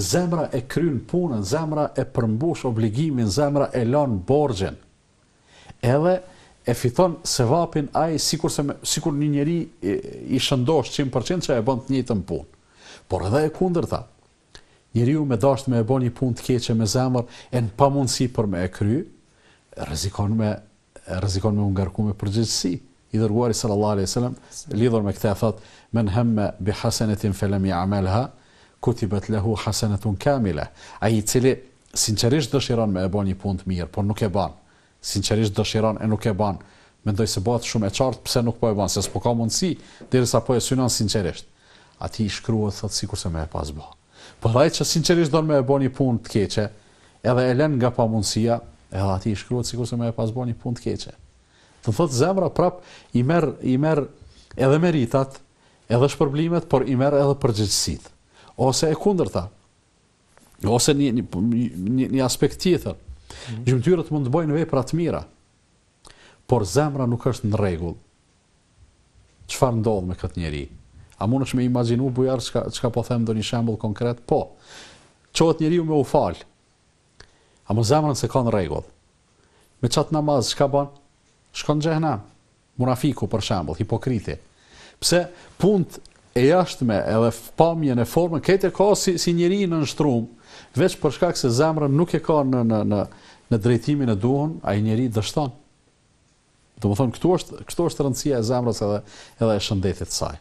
zemra e kryn punën, zemra e përmbush obligimin, zemra e lon borxhen. Edhe e fiton se vapin ai sikur se sikur një njeri i shëndosh 100% që e bën të njëjtën punë. Por edhe e kundërta. Njeriu me dashje më e bën një punë të keqe me zemër e në pamundësi për me e kry, rrezikon me rrezikon me ungarku me përgjithësi. I dërguari sallallahu alejhi dhe sellem lidhur me këtë e thot men hem bi hasanatin fe lam ya'malha. Ja kutibet lehu hasenetun kamile, a i cili sincerisht dëshiron me e bo një pun të mirë, por nuk e ban, sincerisht dëshiron e nuk e ban, mendoj se bëhet shumë e qartë pse nuk po e ban, se s'po ka mundësi, dirisa po e synon sincerisht. A ti i shkruat, thotë si kurse me e pas bo. Por dhe që sincerisht do me e bo një pun të keqe, edhe e len nga pa mundësia, edhe ti i shkruat si kurse me e pas bo një pun të keqe. Të thotë zemra prap, i merë edhe meritat, edhe shpërblimet, por i merë edhe përgjëgjësitë ose e kundërta. Ose një një një aspekt tjetër. Mhm. Gjymtyrat mm -hmm. mund të bëjnë vepra të mira, por zemra nuk është në rregull. Çfarë ndodh me këtë njerëz? A mundesh me imagjinu bujar çka çka po them një shembull konkret? Po. Çohet njeriu me ufal. A mos zemra se ka në rregull. Me çat namaz çka bën? Shkon në xhenam. Munafiku për shembull, hipokriti. Pse punt e jashtme edhe pamjen e formën këtë e ka si, si njëri në nështrum, veç për shkak se zemrën nuk e ka në, në, në, në drejtimin e duhon, a i njëri dështon. Dhe më thonë, këtu është, këtu është rëndësia e zemrës edhe, edhe e shëndetit saj.